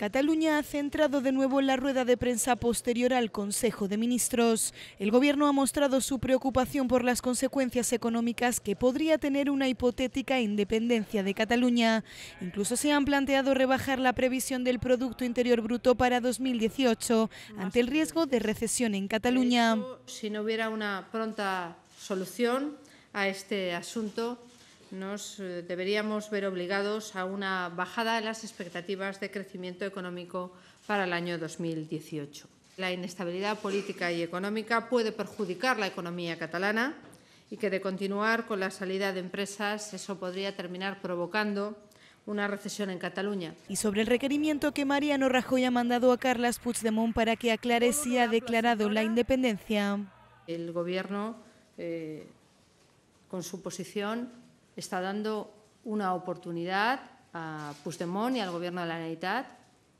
Cataluña ha centrado de nuevo la rueda de prensa posterior al Consejo de Ministros. El Gobierno ha mostrado su preocupación por las consecuencias económicas que podría tener una hipotética independencia de Cataluña. Incluso se han planteado rebajar la previsión del Producto Interior Bruto para 2018 ante el riesgo de recesión en Cataluña. Si no hubiera una pronta solución a este asunto, nos eh, deberíamos ver obligados a una bajada ...de las expectativas de crecimiento económico para el año 2018. La inestabilidad política y económica puede perjudicar la economía catalana y que de continuar con la salida de empresas eso podría terminar provocando una recesión en Cataluña. Y sobre el requerimiento que Mariano Rajoy ha mandado a Carles Puigdemont para que aclare si ha declarado la independencia. El Gobierno, eh, con su posición, está dando una oportunidad a Puigdemont y al Gobierno de la Generalitat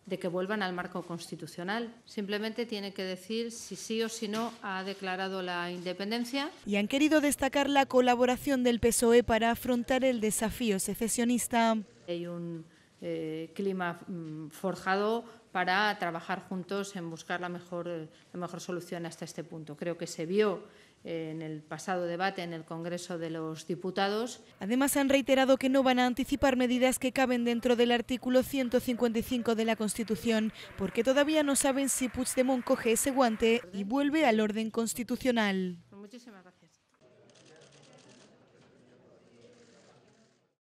de que vuelvan al marco constitucional. Simplemente tiene que decir si sí o si no ha declarado la independencia. Y han querido destacar la colaboración del PSOE para afrontar el desafío secesionista. Hay un eh, clima mm, forjado para trabajar juntos en buscar la mejor, la mejor solución hasta este punto. Creo que se vio eh, en el pasado debate en el Congreso de los Diputados. Además han reiterado que no van a anticipar medidas que caben dentro del artículo 155 de la Constitución, porque todavía no saben si Puigdemont coge ese guante y vuelve al orden constitucional. Muchísimas